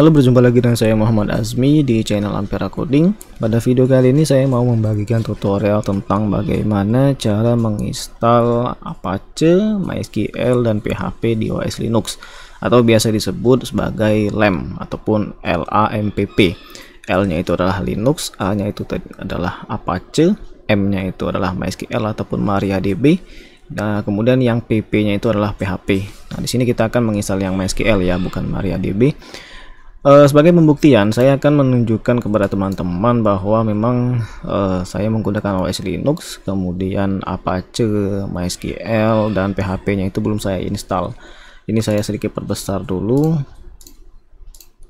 Halo berjumpa lagi dengan saya Muhammad Azmi di channel Ampera Coding Pada video kali ini saya mau membagikan tutorial tentang bagaimana cara menginstal Apache, MySQL, dan PHP di OS Linux Atau biasa disebut sebagai LAMP ataupun LAMPP L nya itu adalah Linux, A nya itu adalah Apache, M nya itu adalah MySQL ataupun MariaDB Nah, kemudian yang PP-nya itu adalah PHP. Nah, di sini kita akan menginstal yang MySQL ya, bukan MariaDB. Uh, sebagai pembuktian, saya akan menunjukkan kepada teman-teman bahwa memang uh, saya menggunakan OS Linux, kemudian Apache, MySQL, dan PHP-nya itu belum saya install. Ini saya sedikit perbesar dulu.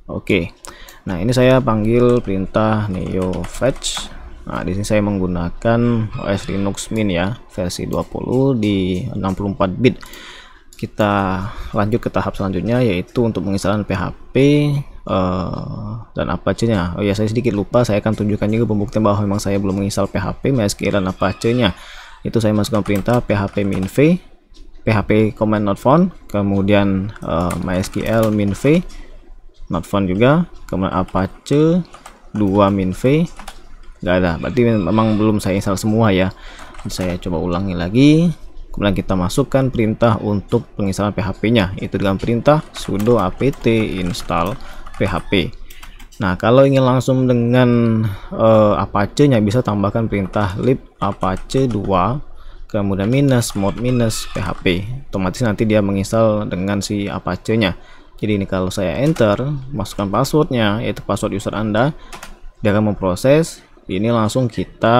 Oke, nah ini saya panggil perintah neo fetch. Nah, di sini saya menggunakan OS Linux Mint ya, versi 20 di 64 bit. Kita lanjut ke tahap selanjutnya yaitu untuk menginstalkan PHP Eh, dan dan Apache-nya. Oh ya, saya sedikit lupa, saya akan tunjukkan juga pembuktian bahwa memang saya belum menginstal PHP mysql dan Apache-nya. Itu saya masukkan perintah php min v, php command not found, kemudian uh, mysql min v not found juga, kemudian Apache 2 min v nggak ada. Berarti memang belum saya install semua ya. Saya coba ulangi lagi. Kemudian kita masukkan perintah untuk penginstalan PHP-nya, itu dengan perintah sudo apt install PHP. Nah, kalau ingin langsung dengan uh, eh, Apache-nya bisa tambahkan perintah lib apache 2 kemudian minus mod minus php. Otomatis nanti dia menginstal dengan si Apache-nya. Jadi ini kalau saya enter, masukkan passwordnya yaitu password user Anda, dia akan memproses ini langsung kita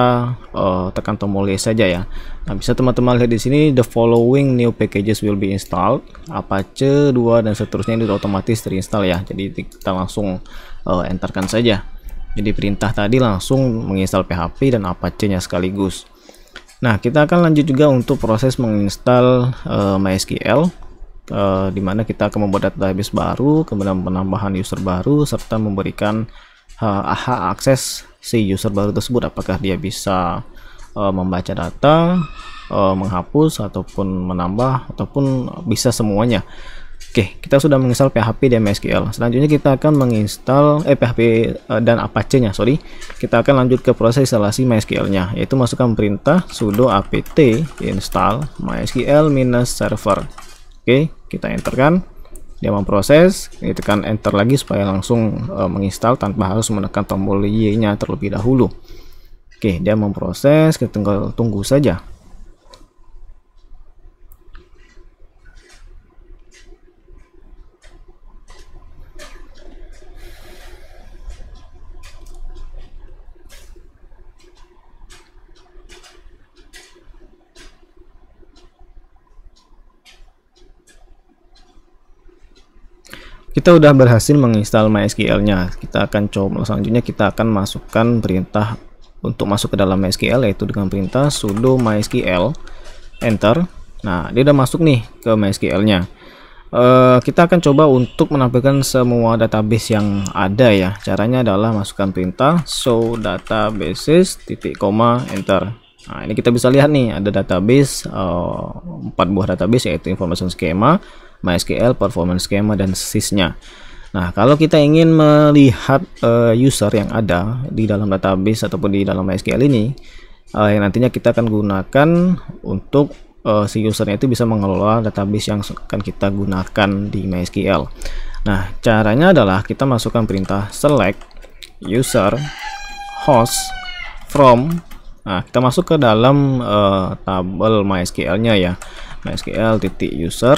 uh, tekan tombol yes saja ya nah bisa teman-teman lihat di sini the following new packages will be installed Apache 2 dan seterusnya ini otomatis terinstall ya jadi kita langsung uh, enterkan saja jadi perintah tadi langsung menginstal PHP dan Apache nya sekaligus nah kita akan lanjut juga untuk proses menginstal uh, MySQL uh, dimana kita akan membuat database baru kemudian penambahan user baru serta memberikan uh, akses si user baru tersebut apakah dia bisa uh, membaca data uh, menghapus ataupun menambah ataupun bisa semuanya Oke, kita sudah menginstal PHP dan MySQL. Selanjutnya kita akan menginstal eh PHP uh, dan Apache-nya, sorry. Kita akan lanjut ke proses instalasi MySQL-nya, yaitu masukkan perintah sudo apt install mysql-server. Oke, kita enterkan dia memproses tekan enter lagi supaya langsung uh, menginstal tanpa harus menekan tombol Y nya terlebih dahulu oke dia memproses kita tinggal tunggu saja kita udah berhasil menginstal MySQL nya kita akan coba selanjutnya kita akan masukkan perintah untuk masuk ke dalam MySQL yaitu dengan perintah sudo mysql enter nah dia udah masuk nih ke MySQL nya Uh, eh, kita akan coba untuk menampilkan semua database yang ada ya caranya adalah masukkan perintah show databases titik koma enter nah ini kita bisa lihat nih ada database eh, empat uh, buah database yaitu information schema MySQL, performance schema, dan sysnya. Nah, kalau kita ingin melihat uh, user yang ada di dalam database ataupun di dalam MySQL ini, uh, yang nantinya kita akan gunakan untuk uh, si usernya itu bisa mengelola database yang akan kita gunakan di MySQL. Nah, caranya adalah kita masukkan perintah select user host from. Nah, kita masuk ke dalam uh, tabel MySQL-nya ya. MySQL titik user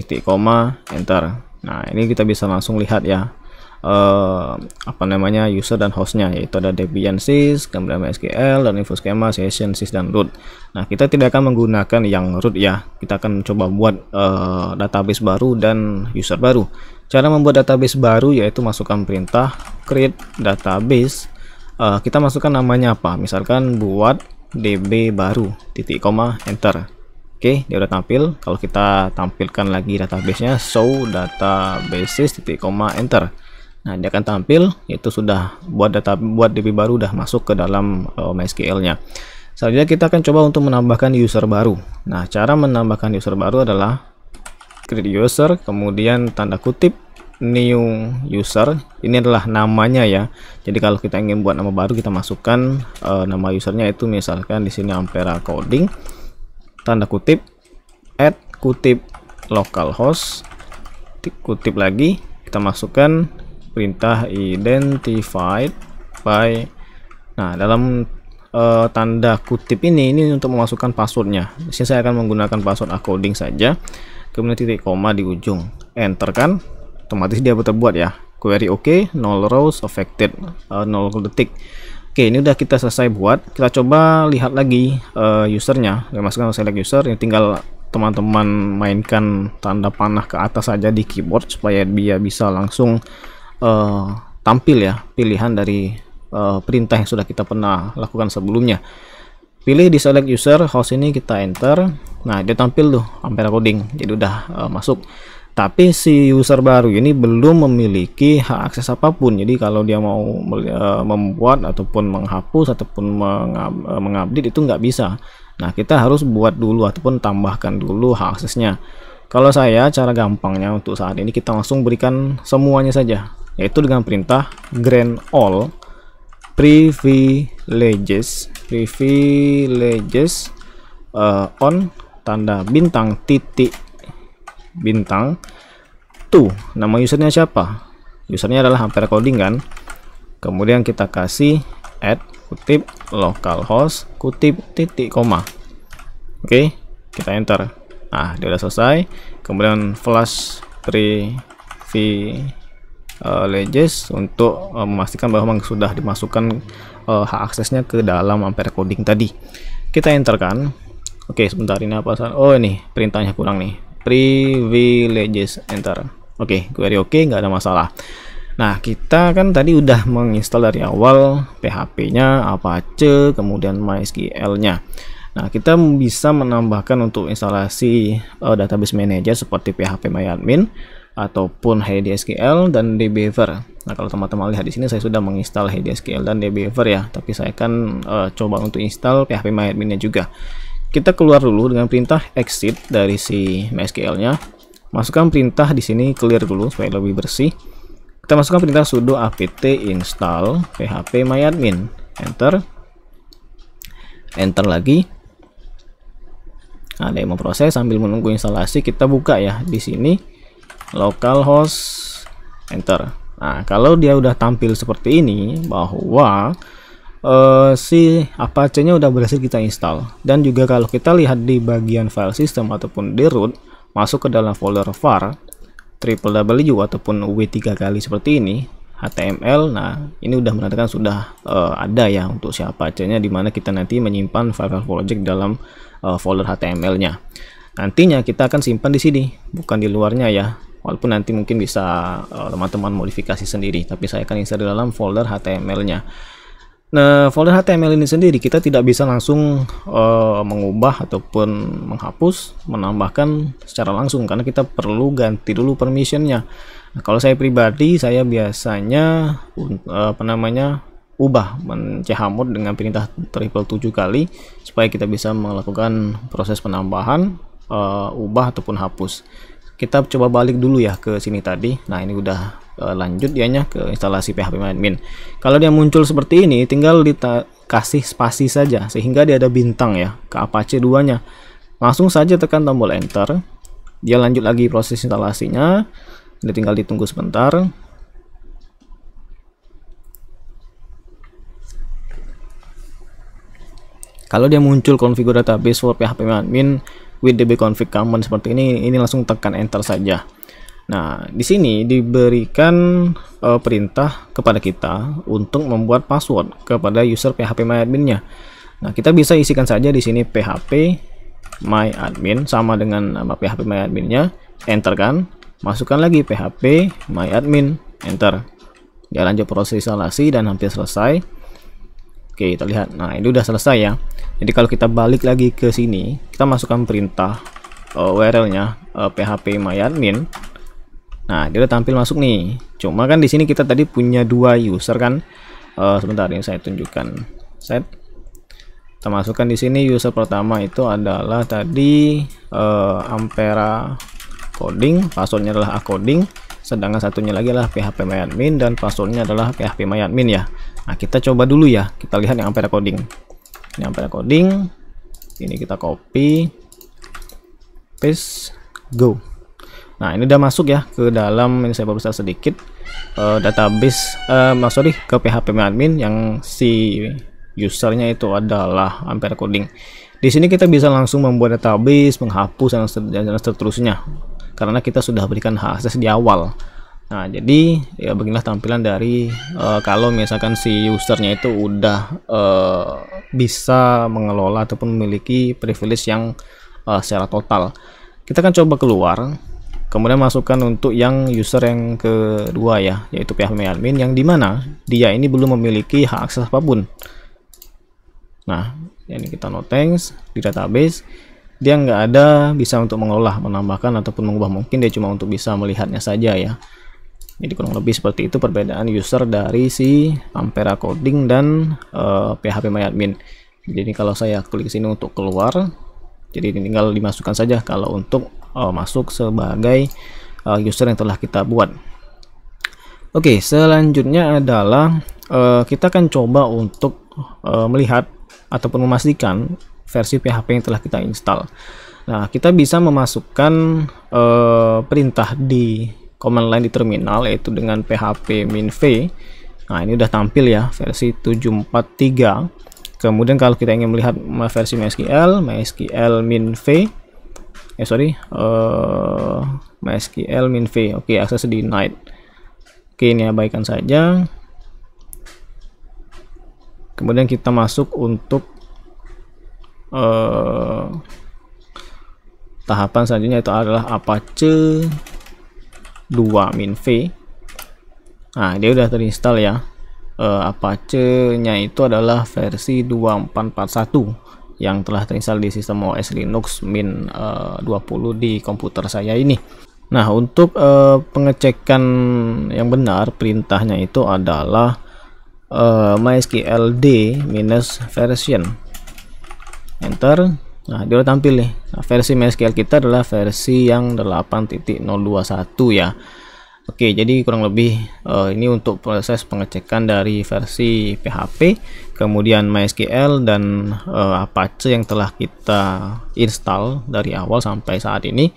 titik koma enter nah ini kita bisa langsung lihat ya eh, apa namanya user dan hostnya yaitu ada Debian sys kemudian MySQL dan info schema session sys dan root nah kita tidak akan menggunakan yang root ya kita akan coba buat eh, database baru dan user baru cara membuat database baru yaitu masukkan perintah create database eh, kita masukkan namanya apa misalkan buat db baru titik koma enter Oke, dia udah tampil. Kalau kita tampilkan lagi databasenya, show databases titik koma enter. Nah, dia akan tampil Itu sudah buat data buat DB baru udah masuk ke dalam uh, MySQL-nya. Selanjutnya kita akan coba untuk menambahkan user baru. Nah, cara menambahkan user baru adalah create user, kemudian tanda kutip new user. Ini adalah namanya ya. Jadi kalau kita ingin buat nama baru kita masukkan uh, nama usernya itu misalkan di sini Ampera Coding tanda kutip add kutip localhost kutip lagi kita masukkan perintah identified by nah dalam uh, tanda kutip ini ini untuk memasukkan passwordnya sini saya akan menggunakan password acoding saja kemudian titik koma di ujung enter kan otomatis dia terbuat ya query oke okay, 0 rows affected uh, detik Oke, ini udah kita selesai buat. Kita coba lihat lagi uh, usernya. Kita masukkan select user. Ini tinggal teman-teman mainkan tanda panah ke atas saja di keyboard supaya dia bisa langsung uh, tampil ya pilihan dari uh, perintah yang sudah kita pernah lakukan sebelumnya. Pilih di select user house ini kita enter. Nah, dia tampil tuh Ampere coding. Jadi udah uh, masuk tapi si user baru ini belum memiliki hak akses apapun jadi kalau dia mau e, membuat ataupun menghapus ataupun e, mengupdate itu nggak bisa nah kita harus buat dulu ataupun tambahkan dulu hak aksesnya kalau saya cara gampangnya untuk saat ini kita langsung berikan semuanya saja yaitu dengan perintah grant all privileges privileges uh, on tanda bintang titik bintang tuh nama usernya siapa usernya adalah hampir coding kan kemudian kita kasih add kutip localhost kutip titik koma oke okay, kita enter nah dia udah selesai kemudian flash privileges uh, ledges untuk uh, memastikan bahwa memang sudah dimasukkan uh, hak aksesnya ke dalam ampere coding tadi kita enter kan oke okay, sebentar ini apa oh ini perintahnya kurang nih privileges enter oke okay, query oke okay, nggak ada masalah nah kita kan tadi udah menginstal dari awal PHP nya apa aja kemudian MySQL nya Nah, kita bisa menambahkan untuk instalasi uh, database manager seperti PHP MyAdmin ataupun HDSQL dan dbver Nah, kalau teman-teman lihat di sini saya sudah menginstal HDSQL dan dbver ya, tapi saya akan uh, eh, coba untuk install PHP MyAdmin-nya juga kita keluar dulu dengan perintah exit dari si MySQL-nya. Masukkan perintah di sini clear dulu supaya lebih bersih. Kita masukkan perintah sudo apt install php myadmin. Enter. Enter lagi. Nah, yang proses sambil menunggu instalasi kita buka ya di sini localhost enter. Nah, kalau dia udah tampil seperti ini bahwa uh, si Apache-nya udah berhasil kita install. Dan juga kalau kita lihat di bagian file system ataupun di root, masuk ke dalam folder var, www ataupun w 3 kali seperti ini, HTML, nah ini udah menandakan sudah uh, ada ya untuk si Apache-nya dimana kita nanti menyimpan file-file project dalam uh, folder HTML-nya. Nantinya kita akan simpan di sini, bukan di luarnya ya walaupun nanti mungkin bisa teman-teman uh, modifikasi sendiri tapi saya akan install di dalam folder HTML nya Nah, folder HTML ini sendiri kita tidak bisa langsung uh, mengubah ataupun menghapus, menambahkan secara langsung karena kita perlu ganti dulu permissionnya. Nah, kalau saya pribadi, saya biasanya uh, apa namanya ubah menchamut dengan perintah triple 7 kali supaya kita bisa melakukan proses penambahan, uh, ubah ataupun hapus. Kita coba balik dulu ya ke sini tadi. Nah, ini udah Eh, lanjut dianya ke instalasi PHP admin. Kalau dia muncul seperti ini, tinggal dikasih spasi saja sehingga dia ada bintang ya ke Apache 2-nya. Langsung saja tekan tombol enter. Dia lanjut lagi proses instalasinya. Dia tinggal ditunggu sebentar. Kalau dia muncul konfigur database for PHP admin with db config common seperti ini, ini langsung tekan enter saja. Nah, di sini diberikan e, perintah kepada kita untuk membuat password kepada user PHP myadminnya. Nah, kita bisa isikan saja di sini PHP myadmin sama dengan nama PHP myadminnya, enter kan. Masukkan lagi PHP myadmin, enter. Ya, lanjut proses instalasi dan hampir selesai. Oke, kita lihat. Nah, ini udah selesai ya. Jadi kalau kita balik lagi ke sini, kita masukkan perintah eh, URL-nya uh, eh, PHP myadmin Nah, dia tampil masuk nih. Cuma kan di sini kita tadi punya dua user kan. Uh, sebentar ini saya tunjukkan. Set. Kita masukkan di sini user pertama itu adalah tadi uh, Ampera coding, passwordnya adalah coding. sedangkan satunya lagi adalah PHP myadmin dan passwordnya adalah PHP myadmin ya. Nah, kita coba dulu ya. Kita lihat yang Ampera coding. Ini Ampera coding. Ini kita copy paste go. Nah ini udah masuk ya ke dalam ini saya perbesar sedikit uh, database, uh, sorry ke PHP admin yang si usernya itu adalah Ampere Coding. Di sini kita bisa langsung membuat database, menghapus dan seterusnya karena kita sudah berikan hak akses di awal. Nah jadi ya beginilah tampilan dari uh, kalau misalkan si usernya itu udah uh, bisa mengelola ataupun memiliki privilege yang uh, secara total. Kita akan coba keluar kemudian masukkan untuk yang user yang kedua ya yaitu php admin yang dimana dia ini belum memiliki hak akses apapun nah ini kita no thanks di database dia nggak ada bisa untuk mengolah, menambahkan ataupun mengubah mungkin dia cuma untuk bisa melihatnya saja ya jadi kurang lebih seperti itu perbedaan user dari si Ampera coding dan uh, eh, PHP MyAdmin jadi kalau saya klik sini untuk keluar jadi tinggal dimasukkan saja kalau untuk uh, masuk sebagai uh, user yang telah kita buat oke okay, selanjutnya adalah uh, kita akan coba untuk uh, melihat ataupun memastikan versi PHP yang telah kita install nah kita bisa memasukkan uh, perintah di command line di terminal yaitu dengan php -v. nah ini udah tampil ya versi 743 kemudian kalau kita ingin melihat versi MySQL MySQL -v eh sorry uh, eh, mysql min v oke okay, akses denied oke okay, ini abaikan saja kemudian kita masuk untuk uh, tahapan selanjutnya itu adalah apache 2 min v nah dia udah terinstall ya uh, eh, apache nya itu adalah versi 2441 yang telah terinstall di sistem OS Linux Mint uh, 20 di komputer saya ini. Nah, untuk uh, pengecekan yang benar perintahnya itu adalah uh, mysqld minus version. Enter. Nah, dia tampil nih. Nah, versi MySQL kita adalah versi yang 8.021 ya. Oke, jadi kurang lebih uh, ini untuk proses pengecekan dari versi PHP, kemudian MySQL dan uh, Apache yang telah kita install dari awal sampai saat ini.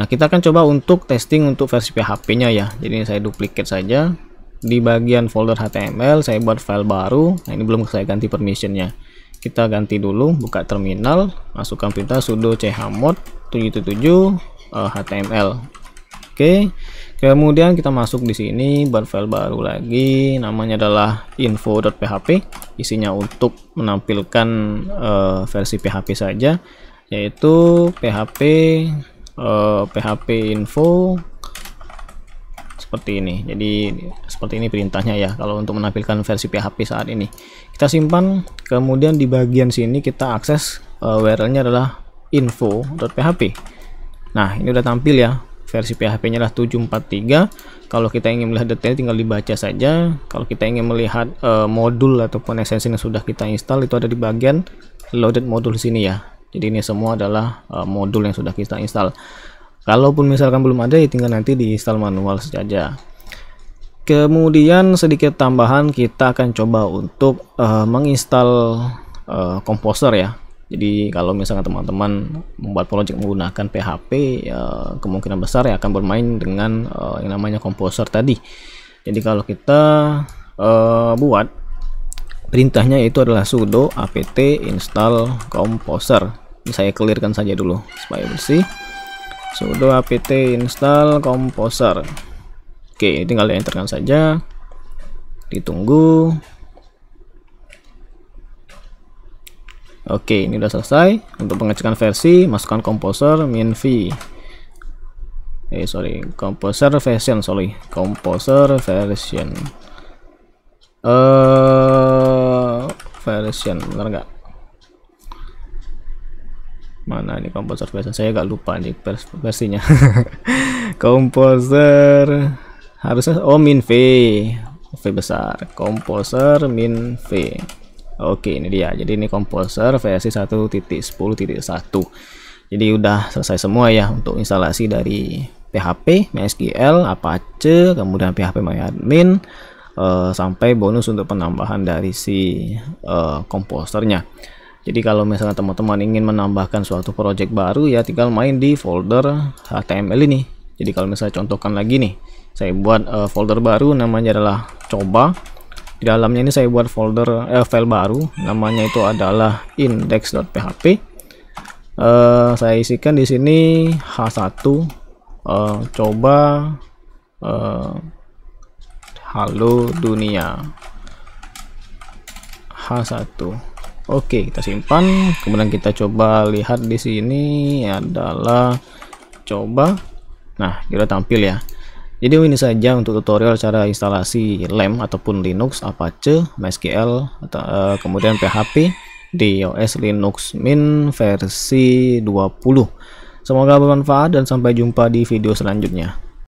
Nah, kita akan coba untuk testing untuk versi PHP-nya ya. Jadi saya duplikat saja di bagian folder HTML, saya buat file baru. Nah, ini belum saya ganti permissionnya. Kita ganti dulu, buka terminal, masukkan perintah sudo chmod 77 uh, HTML. Oke. Okay Kemudian kita masuk di sini buat file baru lagi, namanya adalah info.php. Isinya untuk menampilkan uh, versi PHP saja, yaitu PHP uh, PHP eh, info seperti ini. Jadi seperti ini perintahnya ya kalau untuk menampilkan versi PHP saat ini. Kita simpan, kemudian di bagian sini kita akses uh, eh, URL-nya adalah info.php. Nah, ini udah tampil ya versi PHP-nya adalah 743. Kalau kita ingin melihat detail, tinggal dibaca saja. Kalau kita ingin melihat uh, modul ataupun esensi yang sudah kita install itu ada di bagian loaded module sini ya. Jadi ini semua adalah uh, modul yang sudah kita install. Kalaupun misalkan belum ada ya tinggal nanti diinstal manual saja. Kemudian sedikit tambahan kita akan coba untuk uh, menginstal uh, komposer ya jadi kalau misalnya teman-teman membuat project menggunakan PHP, ya, kemungkinan besar ya akan bermain dengan uh, yang namanya composer tadi. Jadi kalau kita uh, buat perintahnya itu adalah sudo apt install composer. Ini saya clearkan saja dulu supaya bersih. sudo apt install composer. Oke, tinggal di enterkan saja. Ditunggu Oke, ini udah selesai. Untuk pengecekan versi, masukkan composer min v. Eh, sorry, composer version, sorry, composer version. Eh, uh, version, benar nggak? Mana ini composer version? Saya nggak lupa nih vers versinya. composer harusnya oh min v v besar. Composer min v. Oke, ini dia. Jadi ini komposer versi 1.10.1. Jadi udah selesai semua ya untuk instalasi dari PHP, MySQL, Apache, kemudian PHP MyAdmin uh, eh, sampai bonus untuk penambahan dari si uh, komposernya. Jadi kalau misalnya teman-teman ingin menambahkan suatu project baru ya tinggal main di folder HTML ini. Jadi kalau misalnya contohkan lagi nih, saya buat uh, folder baru namanya adalah coba di dalamnya ini saya buat folder eh, file baru namanya itu adalah index.php uh, saya isikan di sini h1 uh, eh, coba uh, halo dunia h1 oke kita simpan kemudian kita coba lihat di sini adalah coba nah kita tampil ya jadi ini saja untuk tutorial cara instalasi lem ataupun Linux Apache, MySQL atau uh, kemudian PHP di OS Linux Mint versi 20. Semoga bermanfaat dan sampai jumpa di video selanjutnya.